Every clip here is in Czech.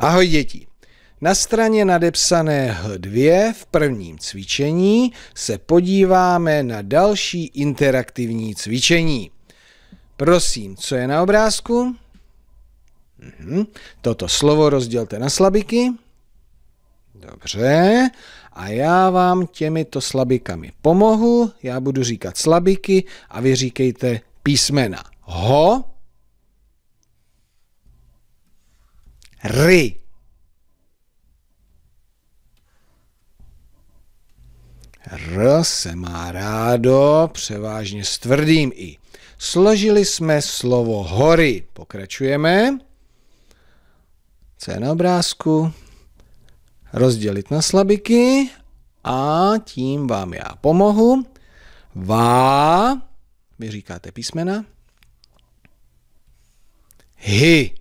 Ahoj děti. Na straně nadepsané H2 v prvním cvičení se podíváme na další interaktivní cvičení. Prosím, co je na obrázku? Mhm. Toto slovo rozdělte na slabiky. Dobře. A já vám těmito slabikami pomohu. Já budu říkat slabiky a vy říkejte písmena. Ho, ry. R se má rádo, převážně s tvrdým i. Složili jsme slovo hory. Pokračujeme. Co je na obrázku? Rozdělit na slabiky a tím vám já pomohu. Vá, vy říkáte písmena. Hy.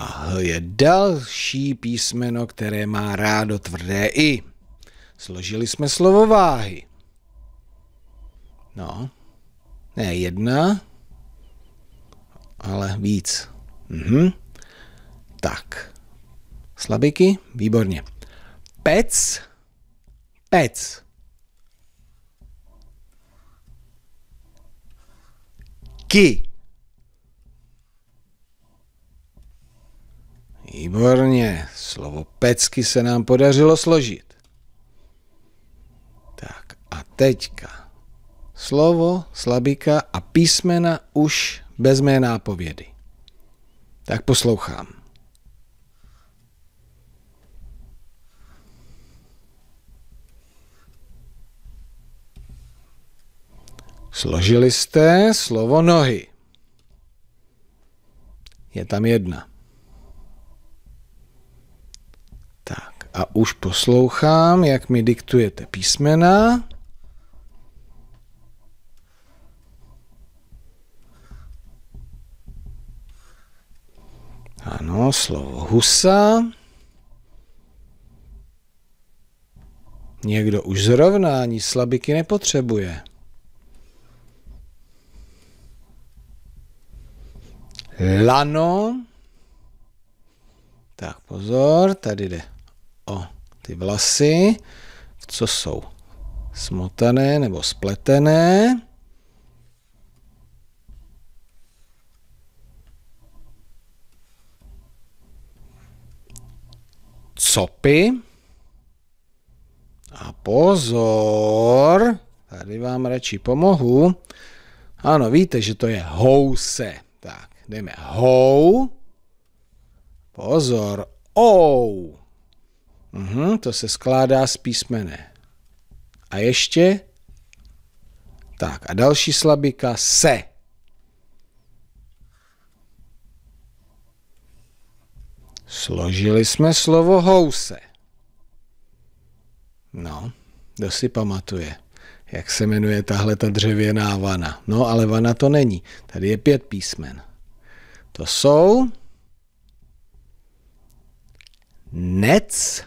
a H je další písmeno, které má rádo tvrdé I. Složili jsme slovo váhy. No, ne jedna, ale víc. Mhm. Tak, slabiky, výborně. Pec, pec. Ki. Výborně, slovo pecky se nám podařilo složit. Tak a teďka. Slovo, slabika a písmena už bez mé nápovědy. Tak poslouchám. Složili jste slovo nohy. Je tam jedna. a už poslouchám, jak mi diktujete písmena. Ano, slovo husa. Někdo už zrovnání slabiky nepotřebuje. Lano. Tak pozor, tady jde o ty vlasy, co jsou smotané nebo spletené. Copy. A pozor, tady vám radši pomohu. Ano, víte, že to je house. Tak, jdeme hou. Pozor, ou. Uhum, to se skládá z písmene. A ještě. Tak a další slabika se. Složili jsme slovo house. No, kdo si pamatuje, jak se jmenuje tahle ta dřevěná vana? No, ale vana to není. Tady je pět písmen. To jsou nec,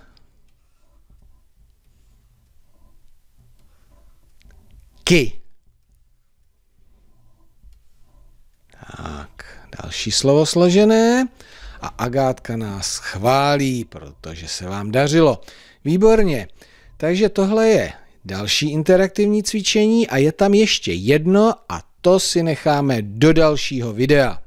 Ky. Tak, další slovo složené. A Agátka nás chválí, protože se vám dařilo. Výborně. Takže tohle je další interaktivní cvičení a je tam ještě jedno a to si necháme do dalšího videa.